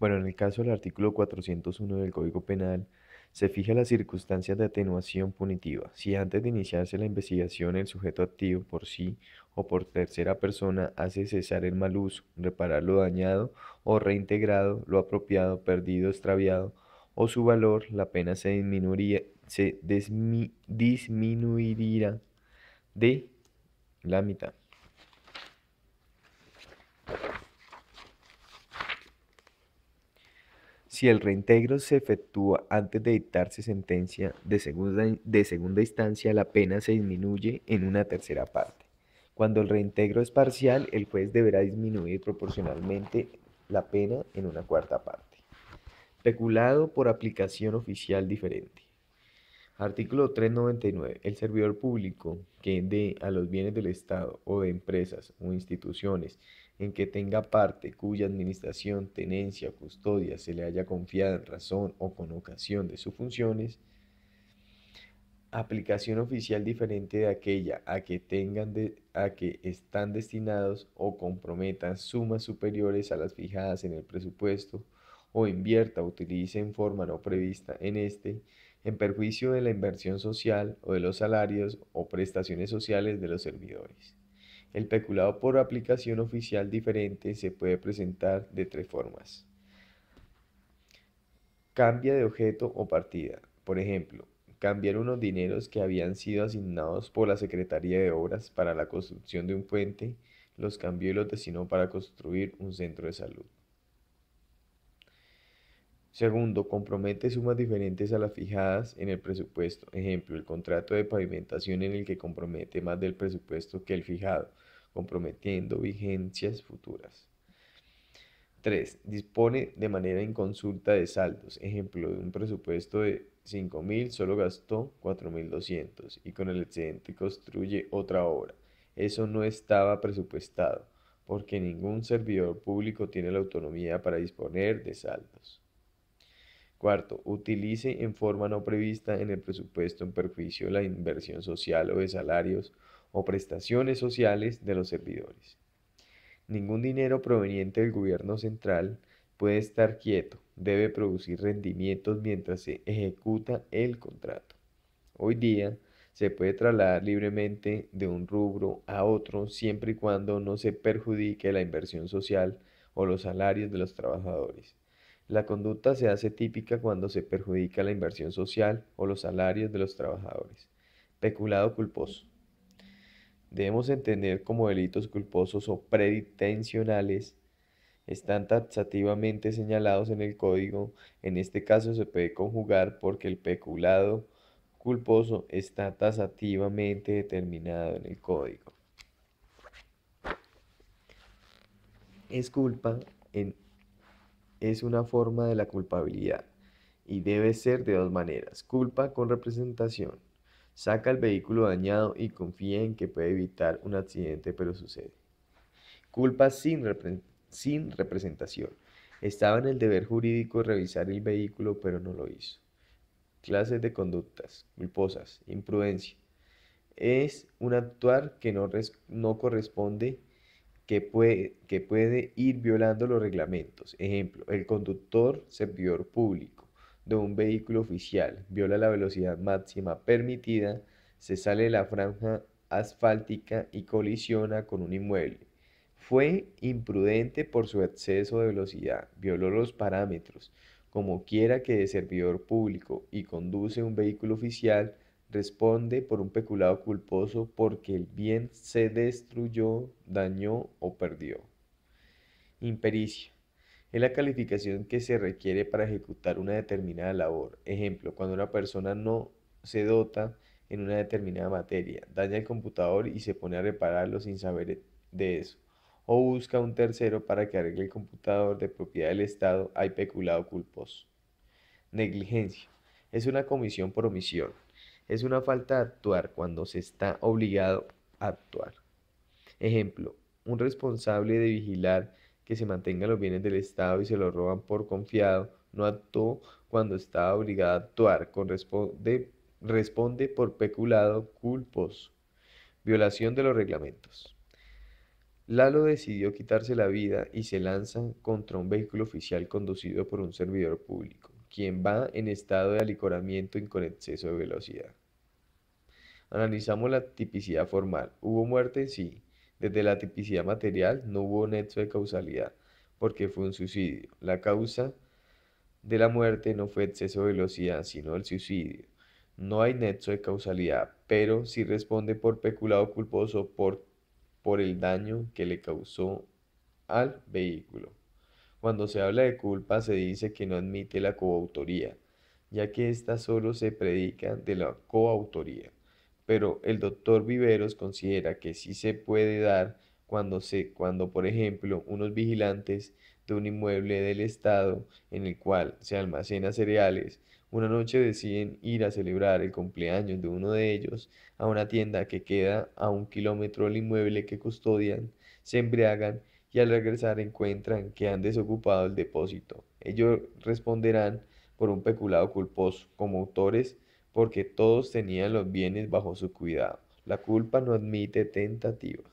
Bueno, en el caso del artículo 401 del Código Penal, se fija las circunstancias de atenuación punitiva. Si antes de iniciarse la investigación el sujeto activo por sí o por tercera persona hace cesar el mal uso, reparar lo dañado o reintegrado, lo apropiado, perdido, extraviado o su valor, la pena se, disminuiría, disminuiría de la mitad. si el reintegro se efectúa antes de dictarse sentencia de segunda, instancia, la pena se disminuye en una tercera parte. Cuando el reintegro es parcial, el juez deberá disminuir proporcionalmente la pena en una cuarta parte. Peculado por aplicación oficial diferente. Artículo 399. El servidor público que ende a los bienes del Estado o de empresas o instituciones en que tenga parte cuya administración, tenencia o custodia se le haya confiado en razón o con ocasión de sus funciones, aplicación oficial diferente de aquella a que tengan a que están destinados o comprometan sumas superiores a las fijadas en el presupuesto o invierta o utilice en forma no prevista en este en perjuicio de la inversión social o de los salarios o prestaciones sociales de los servidores. El peculado por aplicación oficial diferente se puede presentar de tres formas. Cambia de objeto o partida. Por ejemplo, cambiar unos dineros que habían sido asignados por la Secretaría de Obras para la construcción de un puente, los cambió y los destinó para construir un centro de salud. Segundo, compromete sumas diferentes a las fijadas en el presupuesto. Ejemplo, el contrato de pavimentación en el que compromete más del presupuesto que el fijado, comprometiendo vigencias futuras. 3. Dispone de manera inconsulta de saldos. Ejemplo, un presupuesto de 5.000 solo gastó 4.200 y con el excedente construye otra obra. Eso no estaba presupuestado, porque ningún servidor público tiene la autonomía para disponer de saldos. Cuarto, utilice en forma no prevista en el presupuesto en perjuicio la inversión social o de salarios o prestaciones sociales de los servidores. Ningún dinero proveniente del gobierno central puede estar quieto, debe producir rendimientos mientras se ejecuta el contrato. Hoy día se puede trasladar libremente de un rubro a otro siempre y cuando no se perjudique la inversión social o los salarios de los trabajadores. La conducta se hace típica cuando se perjudica la inversión social o los salarios de los trabajadores. Peculado culposo. Debemos entender como delitos culposos o preditencionales están taxativamente señalados en el código. En este caso se puede conjugar porque el peculado culposo está taxativamente determinado en el código. Es culpa en es una forma de la culpabilidad y debe ser de dos maneras, culpa con representación. Saca el vehículo dañado y confía en que puede evitar un accidente, pero sucede. Culpa sin, sin representación. Estaba en el deber jurídico revisar el vehículo, pero no lo hizo. Clases de conductas, culposas, imprudencia. Es un actuar que no, no corresponde que puede, que puede ir violando los reglamentos. Ejemplo, el conductor servidor público de un vehículo oficial viola la velocidad máxima permitida, se sale de la franja asfáltica y colisiona con un inmueble. Fue imprudente por su exceso de velocidad, violó los parámetros, como quiera que de servidor público y conduce un vehículo oficial, responde por un peculado culposo porque el bien se destruyó, dañó o perdió. Impericia. Es la calificación que se requiere para ejecutar una determinada labor. Ejemplo, cuando una persona no se dota en una determinada materia, daña el computador y se pone a repararlo sin saber de eso, o busca un tercero para que arregle el computador de propiedad del Estado, hay peculado culposo. Negligencia. Es una comisión por omisión. Es una falta de actuar cuando se está obligado a actuar. Ejemplo, un responsable de vigilar que se mantengan los bienes del Estado y se los roban por confiado, no actuó cuando estaba obligado a actuar, responde, responde por peculado culposo, violación de los reglamentos. Lalo decidió quitarse la vida y se lanza contra un vehículo oficial conducido por un servidor público quien va en estado de alicoramiento y con exceso de velocidad. Analizamos la tipicidad formal. ¿Hubo muerte? Sí. Desde la tipicidad material no hubo nexo de causalidad, porque fue un suicidio. La causa de la muerte no fue exceso de velocidad, sino el suicidio. No hay nexo de causalidad, pero sí responde por peculado culposo por, por el daño que le causó al vehículo. Cuando se habla de culpa se dice que no admite la coautoría, ya que ésta solo se predica de la coautoría. Pero el doctor Viveros considera que sí se puede dar cuando, se, cuando, por ejemplo, unos vigilantes de un inmueble del Estado en el cual se almacena cereales, una noche deciden ir a celebrar el cumpleaños de uno de ellos a una tienda que queda a un kilómetro del inmueble que custodian, se embriagan y al regresar encuentran que han desocupado el depósito. Ellos responderán por un peculado culposo como autores porque todos tenían los bienes bajo su cuidado. La culpa no admite tentativa.